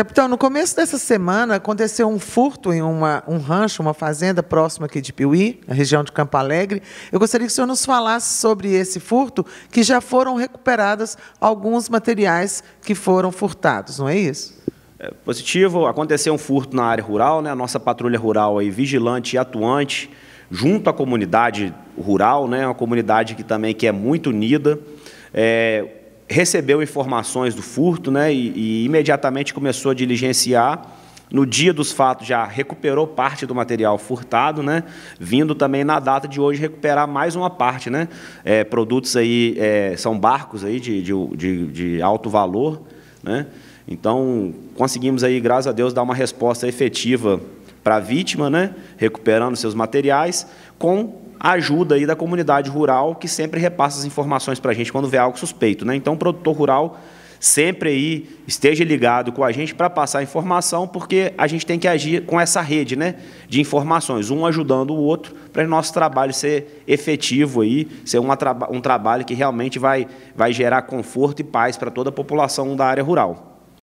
Capitão, no começo dessa semana aconteceu um furto em uma, um rancho, uma fazenda próxima aqui de Piuí, na região de Campo Alegre. Eu gostaria que o senhor nos falasse sobre esse furto, que já foram recuperados alguns materiais que foram furtados, não é isso? É positivo, aconteceu um furto na área rural, né? a nossa patrulha rural aí, vigilante e atuante, junto à comunidade rural, né? uma comunidade que também que é muito unida. É, recebeu informações do furto né, e, e imediatamente começou a diligenciar. No dia dos fatos já recuperou parte do material furtado, né? Vindo também na data de hoje recuperar mais uma parte, né? É, produtos aí é, são barcos aí de, de, de, de alto valor, né? Então conseguimos aí, graças a Deus, dar uma resposta efetiva para a vítima, né? recuperando seus materiais, com a ajuda aí da comunidade rural, que sempre repassa as informações para a gente quando vê algo suspeito. Né? Então, o produtor rural sempre aí esteja ligado com a gente para passar informação, porque a gente tem que agir com essa rede né, de informações, um ajudando o outro, para o nosso trabalho ser efetivo, aí, ser uma, um trabalho que realmente vai, vai gerar conforto e paz para toda a população da área rural.